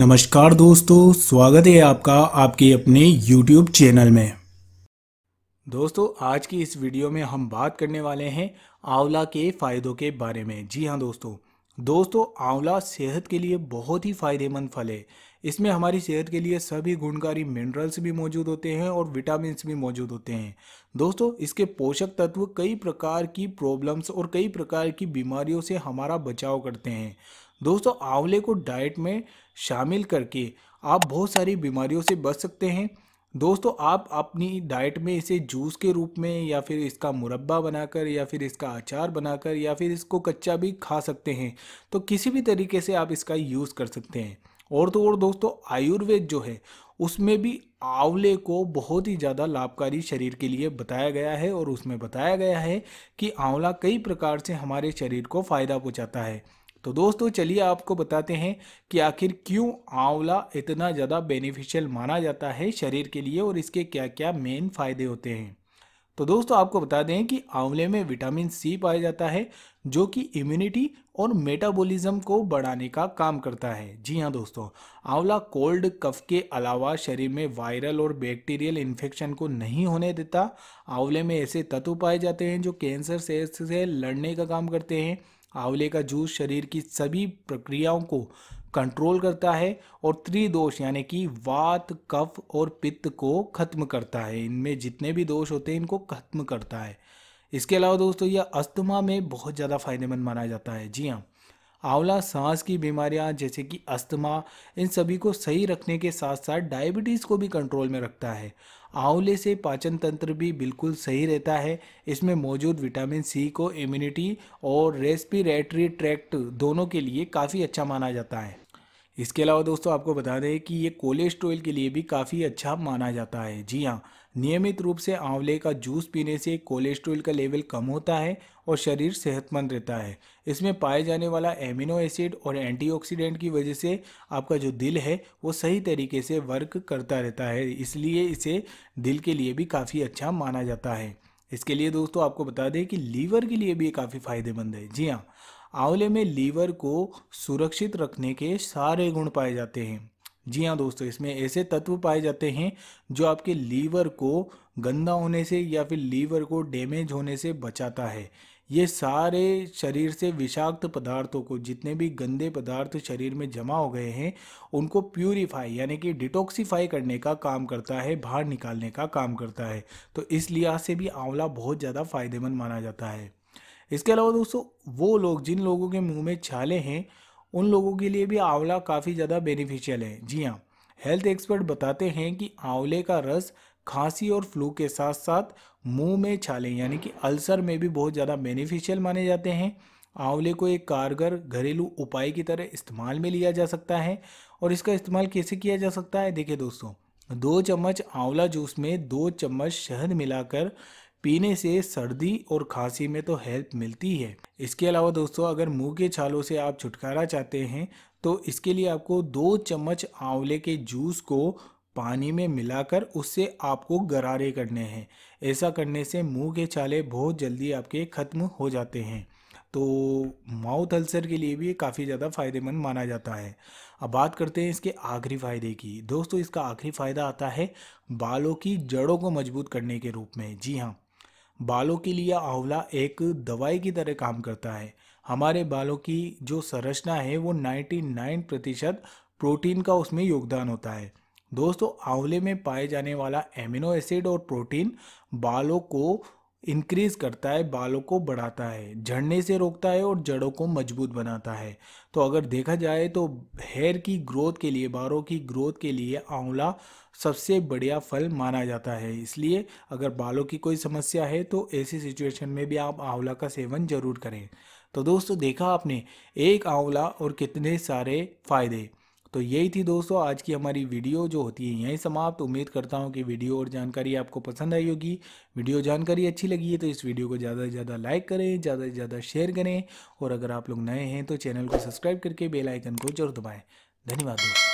नमस्कार दोस्तों स्वागत है आपका आपके अपने YouTube चैनल में दोस्तों आज की इस वीडियो में हम बात करने वाले हैं आंवला के फ़ायदों के बारे में जी हाँ दोस्तों दोस्तों आंवला सेहत के लिए बहुत ही फ़ायदेमंद फल है इसमें हमारी सेहत के लिए सभी गुणकारी मिनरल्स भी मौजूद होते हैं और विटामिन भी मौजूद होते हैं दोस्तों इसके पोषक तत्व कई प्रकार की प्रॉब्लम्स और कई प्रकार की बीमारियों से हमारा बचाव करते हैं दोस्तों आंवले को डाइट में शामिल करके आप बहुत सारी बीमारियों से बच सकते हैं दोस्तों आप अपनी डाइट में इसे जूस के रूप में या फिर इसका मुरब्बा बनाकर या फिर इसका अचार बनाकर या फिर इसको कच्चा भी खा सकते हैं तो किसी भी तरीके से आप इसका यूज़ कर सकते हैं और तो और दोस्तों आयुर्वेद जो है उसमें भी आंवले को बहुत ही ज़्यादा लाभकारी शरीर के लिए बताया गया है और उसमें बताया गया है कि आंवला कई प्रकार से हमारे शरीर को फ़ायदा पहुँचाता है तो दोस्तों चलिए आपको बताते हैं कि आखिर क्यों आंवला इतना ज़्यादा बेनिफिशियल माना जाता है शरीर के लिए और इसके क्या क्या मेन फ़ायदे होते हैं तो दोस्तों आपको बता दें कि आंवले में विटामिन सी पाया जाता है जो कि इम्यूनिटी और मेटाबॉलिज्म को बढ़ाने का काम करता है जी हाँ दोस्तों आंवला कोल्ड कफ के अलावा शरीर में वायरल और बैक्टीरियल इन्फेक्शन को नहीं होने देता आंवले में ऐसे तत्व पाए जाते हैं जो कैंसर से लड़ने का काम करते हैं आंवले का जूस शरीर की सभी प्रक्रियाओं को कंट्रोल करता है और त्रिदोष यानी कि वात कफ और पित्त को खत्म करता है इनमें जितने भी दोष होते हैं इनको खत्म करता है इसके अलावा दोस्तों यह अस्थमा में बहुत ज़्यादा फायदेमंद माना जाता है जी हाँ आंवला सांस की बीमारियां जैसे कि अस्थमा इन सभी को सही रखने के साथ साथ डायबिटीज़ को भी कंट्रोल में रखता है आंवले से पाचन तंत्र भी बिल्कुल सही रहता है इसमें मौजूद विटामिन सी को इम्यूनिटी और रेस्पिरेटरी ट्रैक्ट दोनों के लिए काफ़ी अच्छा माना जाता है इसके अलावा दोस्तों आपको बता दें कि ये कोलेस्ट्रोल के लिए भी काफ़ी अच्छा माना जाता है जी हाँ नियमित रूप से आंवले का जूस पीने से कोलेस्ट्रॉल का लेवल कम होता है और शरीर सेहतमंद रहता है इसमें पाए जाने वाला एमिनो एसिड और एंटीऑक्सीडेंट की वजह से आपका जो दिल है वो सही तरीके से वर्क करता रहता है इसलिए इसे दिल के लिए भी काफ़ी अच्छा माना जाता है इसके लिए दोस्तों आपको बता दें कि लीवर के लिए भी ये काफ़ी फायदेमंद है जी हाँ आंवले में लीवर को सुरक्षित रखने के सारे गुण पाए जाते हैं जी हाँ दोस्तों इसमें ऐसे तत्व पाए जाते हैं जो आपके लीवर को गंदा होने से या फिर लीवर को डैमेज होने से बचाता है ये सारे शरीर से विषाक्त पदार्थों को जितने भी गंदे पदार्थ शरीर में जमा हो गए हैं उनको प्यूरीफाई यानी कि डिटॉक्सीफाई करने का काम करता है बाहर निकालने का काम करता है तो इस लिहाज से भी आंवला बहुत ज़्यादा फायदेमंद माना जाता है इसके अलावा दोस्तों वो लोग जिन लोगों के मुंह में छाले हैं उन लोगों के लिए भी आंवला काफ़ी ज़्यादा बेनिफिशियल है जी हाँ हेल्थ एक्सपर्ट बताते हैं कि आंवले का रस खांसी और फ्लू के साथ साथ मुंह में छाले यानी कि अल्सर में भी बहुत ज़्यादा बेनिफिशियल माने जाते हैं आंवले को एक कारगर घरेलू उपाय की तरह इस्तेमाल में लिया जा सकता है और इसका इस्तेमाल कैसे किया जा सकता है देखिए दोस्तों दो चम्मच आंवला जूस में दो चम्मच शहद मिलाकर पीने से सर्दी और खांसी में तो हेल्प मिलती है इसके अलावा दोस्तों अगर मुंह के छालों से आप छुटकारा चाहते हैं तो इसके लिए आपको दो चम्मच आंवले के जूस को पानी में मिलाकर उससे आपको गरारे करने हैं ऐसा करने से मुंह के छाले बहुत जल्दी आपके ख़त्म हो जाते हैं तो माउथ अल्सर के लिए भी काफ़ी ज़्यादा फ़ायदेमंद माना जाता है अब बात करते हैं इसके आखिरी फ़ायदे की दोस्तों इसका आखिरी फ़ायदा आता है बालों की जड़ों को मजबूत करने के रूप में जी हाँ बालों के लिए आंवला एक दवाई की तरह काम करता है हमारे बालों की जो संरचना है वो 99 प्रतिशत प्रोटीन का उसमें योगदान होता है दोस्तों आंवले में पाए जाने वाला एमिनो एसिड और प्रोटीन बालों को इंक्रीज करता है बालों को बढ़ाता है झड़ने से रोकता है और जड़ों को मजबूत बनाता है तो अगर देखा जाए तो हेयर की ग्रोथ के लिए बालों की ग्रोथ के लिए आंवला सबसे बढ़िया फल माना जाता है इसलिए अगर बालों की कोई समस्या है तो ऐसी सिचुएशन में भी आप आंवला का सेवन ज़रूर करें तो दोस्तों देखा आपने एक आंवला और कितने सारे फ़ायदे तो यही थी दोस्तों आज की हमारी वीडियो जो होती है यहीं समाप्त उम्मीद करता हूँ कि वीडियो और जानकारी आपको पसंद आई होगी वीडियो जानकारी अच्छी लगी है तो इस वीडियो को ज़्यादा से ज़्यादा लाइक करें ज़्यादा से ज़्यादा शेयर करें और अगर आप लोग नए हैं तो चैनल को सब्सक्राइब करके बेलाइकन को जरूर दबाएँ धन्यवाद दोस्तों